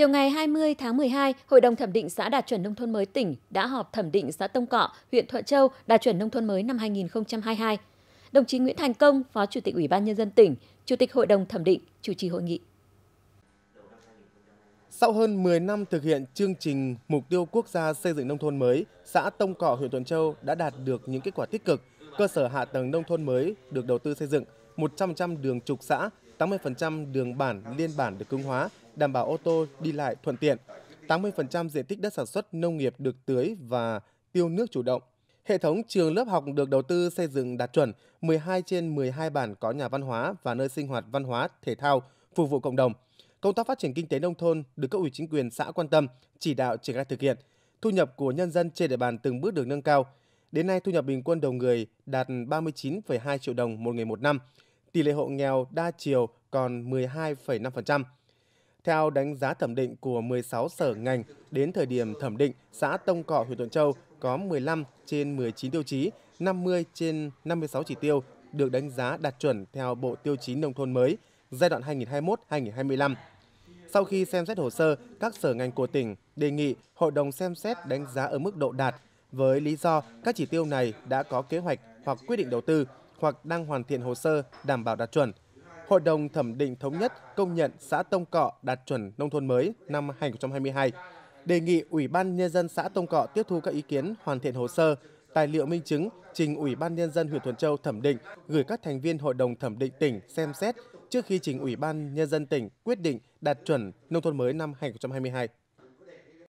Chiều ngày 20 tháng 12, Hội đồng thẩm định xã đạt chuẩn nông thôn mới tỉnh đã họp thẩm định xã Tông Cọ, huyện Thuận Châu đạt chuẩn nông thôn mới năm 2022. Đồng chí Nguyễn Thành Công, Phó Chủ tịch Ủy ban nhân dân tỉnh, Chủ tịch Hội đồng thẩm định chủ trì hội nghị. Sau hơn 10 năm thực hiện chương trình Mục tiêu Quốc gia xây dựng nông thôn mới, xã Tông Cọ, huyện Thuận Châu đã đạt được những kết quả tích cực. Cơ sở hạ tầng nông thôn mới được đầu tư xây dựng, 100% đường trục xã 80% đường bản, liên bản được cứng hóa, đảm bảo ô tô đi lại thuận tiện. 80% diện tích đất sản xuất nông nghiệp được tưới và tiêu nước chủ động. Hệ thống trường lớp học được đầu tư xây dựng đạt chuẩn, 12 trên 12 bản có nhà văn hóa và nơi sinh hoạt văn hóa, thể thao, phục vụ cộng đồng. Công tác phát triển kinh tế nông thôn được các ủy chính quyền xã quan tâm, chỉ đạo triển khai thực hiện. Thu nhập của nhân dân trên địa bàn từng bước được nâng cao. Đến nay, thu nhập bình quân đầu người đạt 39,2 triệu đồng một người một năm tỷ lệ hộ nghèo đa chiều còn 12,5%. Theo đánh giá thẩm định của 16 sở ngành, đến thời điểm thẩm định, xã Tông Cọ, huyện Tuần Châu có 15 trên 19 tiêu chí, 50 trên 56 chỉ tiêu được đánh giá đạt chuẩn theo Bộ Tiêu chí Nông thôn mới giai đoạn 2021-2025. Sau khi xem xét hồ sơ, các sở ngành của tỉnh đề nghị hội đồng xem xét đánh giá ở mức độ đạt với lý do các chỉ tiêu này đã có kế hoạch hoặc quyết định đầu tư hoặc đang hoàn thiện hồ sơ đảm bảo đạt chuẩn. Hội đồng thẩm định thống nhất công nhận xã Tông Cọ đạt chuẩn nông thôn mới năm 2022. Đề nghị Ủy ban Nhân dân xã Tông Cọ tiếp thu các ý kiến hoàn thiện hồ sơ, tài liệu minh chứng trình Ủy ban Nhân dân huyện Thuận Châu thẩm định, gửi các thành viên Hội đồng thẩm định tỉnh xem xét trước khi trình Ủy ban Nhân dân tỉnh quyết định đạt chuẩn nông thôn mới năm 2022.